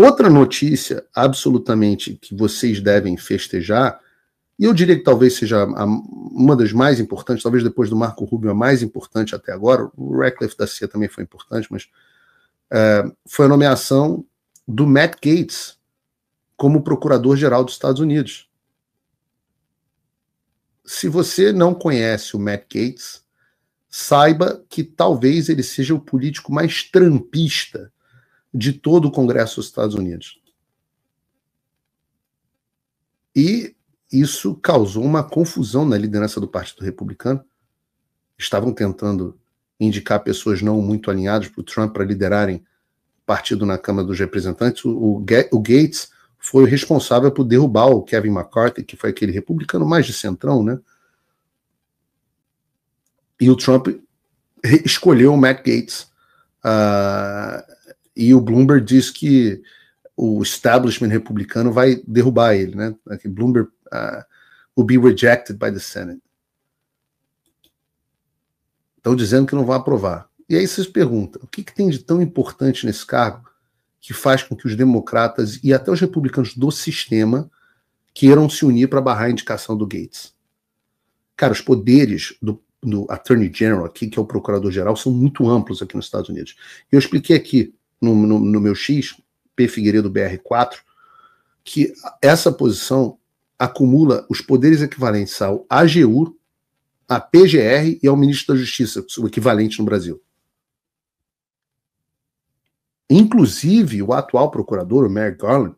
Outra notícia absolutamente que vocês devem festejar, e eu diria que talvez seja a, uma das mais importantes, talvez depois do Marco Rubio a mais importante até agora, o Radcliffe da CIA também foi importante, mas é, foi a nomeação do Matt Gates como procurador-geral dos Estados Unidos. Se você não conhece o Matt Gates, saiba que talvez ele seja o político mais trampista de todo o Congresso dos Estados Unidos. E isso causou uma confusão na liderança do Partido Republicano. Estavam tentando indicar pessoas não muito alinhadas para o Trump para liderarem o partido na Câmara dos Representantes. O, o Gates foi o responsável por derrubar o Kevin McCarthy, que foi aquele republicano mais de centrão, né? E o Trump escolheu o Matt Gates ah, e o Bloomberg diz que o establishment republicano vai derrubar ele, né? Bloomberg uh, will be rejected by the Senate. Estão dizendo que não vão aprovar. E aí vocês perguntam, o que, que tem de tão importante nesse cargo que faz com que os democratas e até os republicanos do sistema queiram se unir para barrar a indicação do Gates? Cara, os poderes do, do Attorney General aqui, que é o procurador-geral, são muito amplos aqui nos Estados Unidos. Eu expliquei aqui no, no, no meu X, P Figueiredo BR4, que essa posição acumula os poderes equivalentes ao AGU, à PGR e ao ministro da Justiça, o equivalente no Brasil. Inclusive, o atual procurador, o Merrick Garland,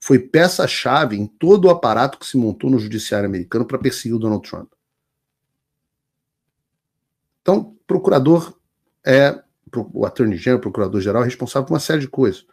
foi peça-chave em todo o aparato que se montou no judiciário americano para perseguir o Donald Trump. Então, procurador é o Attorney General, o Procurador-Geral, é responsável por uma série de coisas.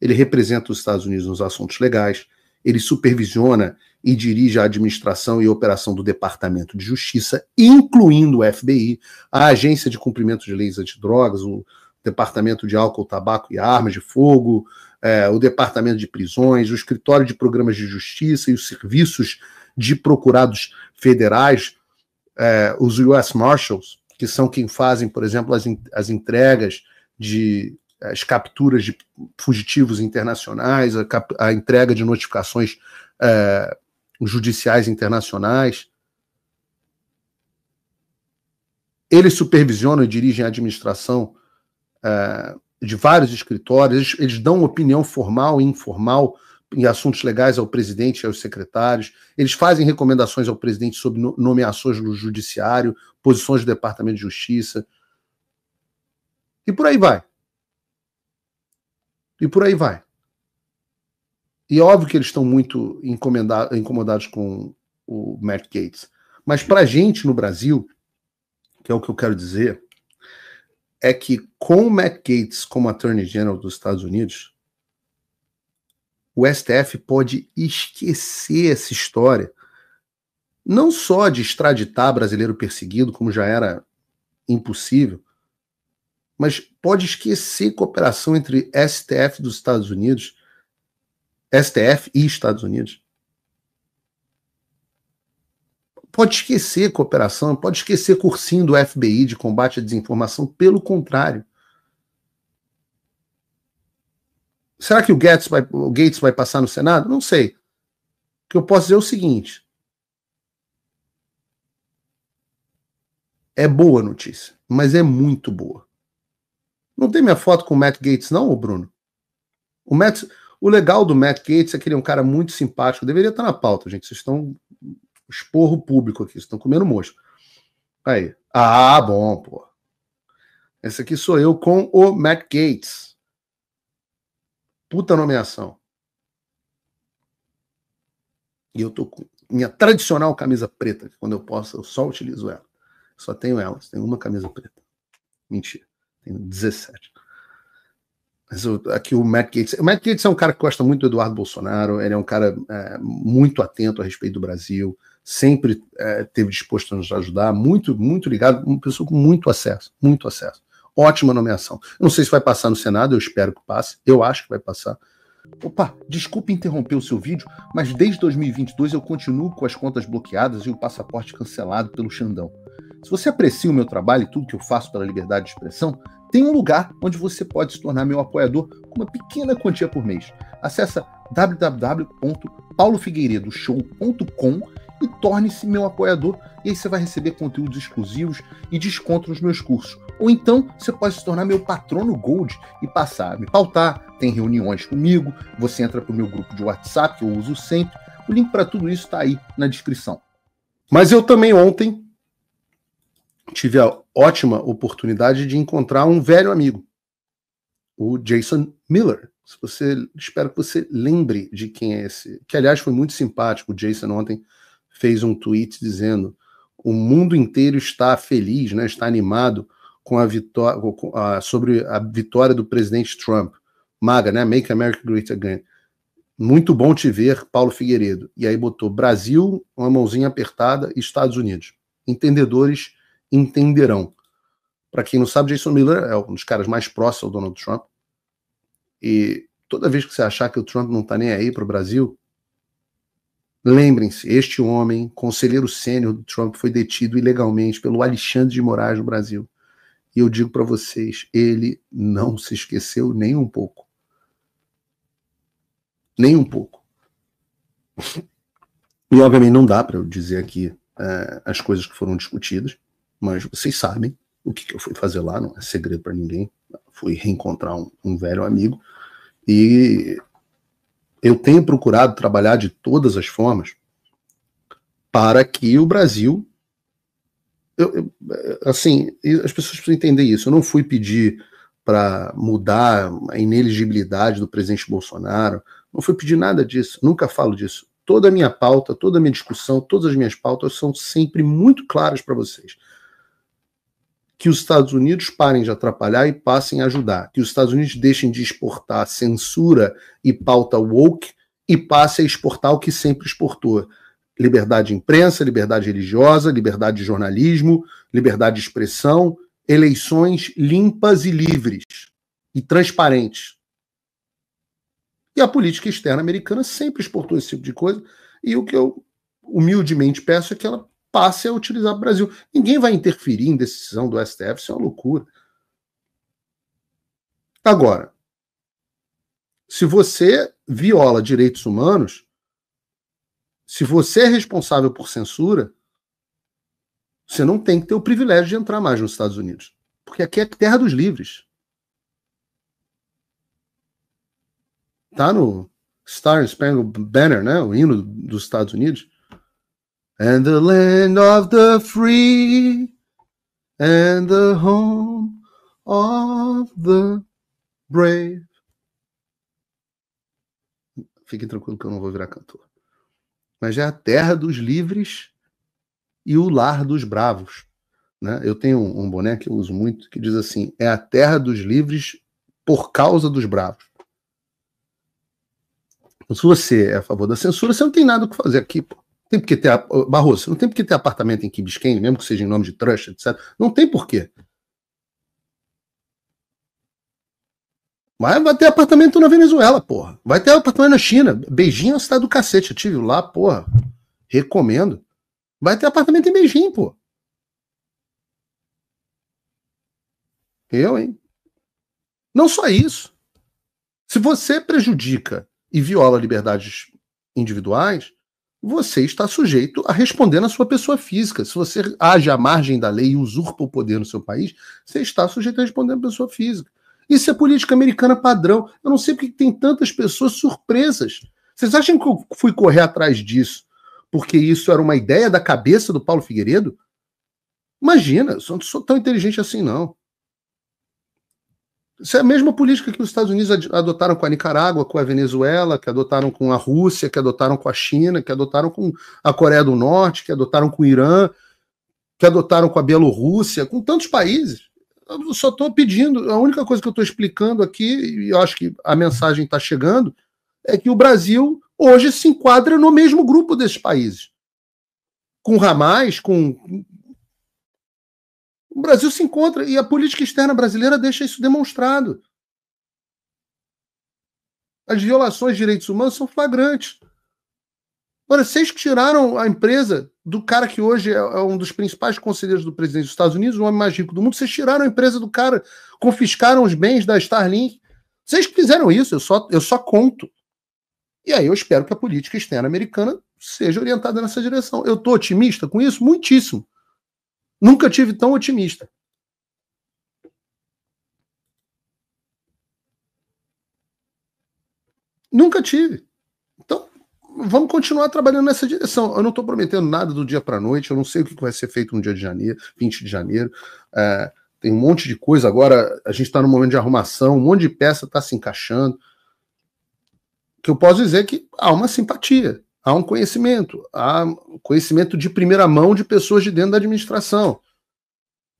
Ele representa os Estados Unidos nos assuntos legais, ele supervisiona e dirige a administração e operação do Departamento de Justiça, incluindo o FBI, a Agência de Cumprimento de Leis Antidrogas, o Departamento de Álcool, Tabaco e Armas de Fogo, é, o Departamento de Prisões, o Escritório de Programas de Justiça e os serviços de procurados federais, é, os U.S. Marshals, que são quem fazem, por exemplo, as, as entregas de as capturas de fugitivos internacionais, a, cap, a entrega de notificações é, judiciais internacionais. Eles supervisionam e dirigem a administração é, de vários escritórios, eles, eles, dão opinião formal e informal em assuntos legais ao presidente e aos secretários, eles fazem recomendações ao presidente sobre nomeações no judiciário, posições do Departamento de Justiça. E por aí vai. E por aí vai. E é óbvio que eles estão muito incomodados com o Matt Gates. Mas para a gente no Brasil, que é o que eu quero dizer, é que com o Matt Gates como Attorney General dos Estados Unidos, o STF pode esquecer essa história, não só de extraditar brasileiro perseguido, como já era impossível, mas pode esquecer cooperação entre STF dos Estados Unidos, STF e Estados Unidos. Pode esquecer cooperação, pode esquecer cursinho do FBI de combate à desinformação, pelo contrário. Será que o Gates, vai, o Gates vai passar no Senado? Não sei. O que eu posso dizer é o seguinte: é boa notícia, mas é muito boa. Não tem minha foto com o Matt Gates, não, Bruno? O, Matt, o legal do Matt Gates é que ele é um cara muito simpático. Deveria estar na pauta, gente. Vocês estão esporro público aqui, vocês estão comendo mosca. Aí. Ah, bom, pô. Esse aqui sou eu com o Matt Gates. Puta nomeação. E eu tô com minha tradicional camisa preta, que quando eu posso, eu só utilizo ela. Só tenho elas, tenho uma camisa preta. Mentira, tenho 17. Mas eu, aqui o Matt Gates. O Matt Gates é um cara que gosta muito do Eduardo Bolsonaro, ele é um cara é, muito atento a respeito do Brasil, sempre é, teve disposto a nos ajudar, muito, muito ligado, uma pessoa com muito acesso, muito acesso. Ótima nomeação. não sei se vai passar no Senado, eu espero que passe, eu acho que vai passar. Opa, desculpe interromper o seu vídeo, mas desde 2022 eu continuo com as contas bloqueadas e o passaporte cancelado pelo Xandão. Se você aprecia o meu trabalho e tudo que eu faço pela liberdade de expressão, tem um lugar onde você pode se tornar meu apoiador com uma pequena quantia por mês. Acesse www.paulofigueiredoshow.com e torne-se meu apoiador e aí você vai receber conteúdos exclusivos e desconto nos meus cursos ou então você pode se tornar meu patrono Gold e passar a me pautar, tem reuniões comigo, você entra para o meu grupo de WhatsApp que eu uso sempre. O link para tudo isso está aí na descrição. Mas eu também ontem tive a ótima oportunidade de encontrar um velho amigo, o Jason Miller. Se você espero que você lembre de quem é esse, que aliás foi muito simpático. O Jason ontem fez um tweet dizendo: "O mundo inteiro está feliz, né? Está animado com a vitória com a, sobre a vitória do presidente Trump. Maga, né? Make America Great Again. Muito bom te ver, Paulo Figueiredo. E aí botou Brasil, uma mãozinha apertada, Estados Unidos. Entendedores entenderão. Para quem não sabe, Jason Miller é um dos caras mais próximos ao Donald Trump. E toda vez que você achar que o Trump não está nem aí para o Brasil, lembrem-se: este homem, conselheiro sênior do Trump, foi detido ilegalmente pelo Alexandre de Moraes no Brasil. E eu digo para vocês, ele não se esqueceu nem um pouco. Nem um pouco. E obviamente não dá para eu dizer aqui é, as coisas que foram discutidas, mas vocês sabem o que, que eu fui fazer lá, não é segredo para ninguém. Fui reencontrar um, um velho amigo e eu tenho procurado trabalhar de todas as formas para que o Brasil eu, assim, as pessoas precisam entender isso. Eu não fui pedir para mudar a ineligibilidade do presidente Bolsonaro, não fui pedir nada disso, nunca falo disso. Toda a minha pauta, toda a minha discussão, todas as minhas pautas são sempre muito claras para vocês. Que os Estados Unidos parem de atrapalhar e passem a ajudar. Que os Estados Unidos deixem de exportar censura e pauta woke e passem a exportar o que sempre exportou liberdade de imprensa, liberdade religiosa, liberdade de jornalismo, liberdade de expressão, eleições limpas e livres e transparentes. E a política externa americana sempre exportou esse tipo de coisa, e o que eu humildemente peço é que ela passe a utilizar o Brasil. Ninguém vai interferir em decisão do STF, isso é uma loucura. Agora, se você viola direitos humanos, se você é responsável por censura, você não tem que ter o privilégio de entrar mais nos Estados Unidos. Porque aqui é terra dos livres. Tá no Star Spangled Banner, né? O hino dos Estados Unidos. And the land of the free and the home of the brave. Fiquem tranquilo que eu não vou virar cantor mas é a terra dos livres e o lar dos bravos. Né? Eu tenho um, boneco boné que eu uso muito que diz assim: é a terra dos livres por causa dos bravos. Então, se você é a favor da censura, você não tem nada o que fazer aqui, pô. Tem porque ter Barroso, não tem porque ter apartamento em Kibisken, mesmo que seja em nome de trust, etc. Não tem porquê. Mas vai ter apartamento na Venezuela, porra. Vai ter apartamento na China. Beijinho, é uma cidade do cacete. Eu tive lá, porra. Recomendo. Vai ter apartamento em Beijinho, porra. Eu, hein? Não só isso. Se você prejudica e viola liberdades individuais, você está sujeito a responder na sua pessoa física. Se você age à margem da lei e usurpa o poder no seu país, você está sujeito a responder na pessoa física. Isso é política americana padrão. Eu não sei porque tem tantas pessoas surpresas. Vocês acham que eu fui correr atrás disso porque isso era uma ideia da cabeça do Paulo Figueiredo? Imagina, eu não sou tão inteligente assim, não. Isso é a mesma política que os Estados Unidos adotaram com a Nicarágua, com a Venezuela, que adotaram com a Rússia, que adotaram com a China, que adotaram com a Coreia do Norte, que adotaram com o Irã, que adotaram com a Bielorrússia, com tantos países. Eu só estou pedindo, a única coisa que eu estou explicando aqui, e eu acho que a mensagem está chegando, é que o Brasil hoje se enquadra no mesmo grupo desses países. Com ramais, com. O Brasil se encontra e a política externa brasileira deixa isso demonstrado. As violações de direitos humanos são flagrantes. Olha, vocês que tiraram a empresa do cara que hoje é, é um dos principais conselheiros do presidente dos Estados Unidos, o homem mais rico do mundo, vocês tiraram a empresa do cara, confiscaram os bens da Starlink. Vocês que fizeram isso, eu só, eu só conto. E aí eu espero que a política externa americana seja orientada nessa direção. Eu estou otimista com isso? Muitíssimo. Nunca tive tão otimista. Nunca tive. Então, vamos continuar trabalhando nessa direção. Eu não estou prometendo nada do dia para a noite, eu não sei o que vai ser feito no dia de janeiro, 20 de janeiro. É, tem um monte de coisa agora, a gente está no momento de arrumação, um monte de peça está se encaixando. Que eu posso dizer é que há uma simpatia, há um conhecimento, há conhecimento de primeira mão de pessoas de dentro da administração.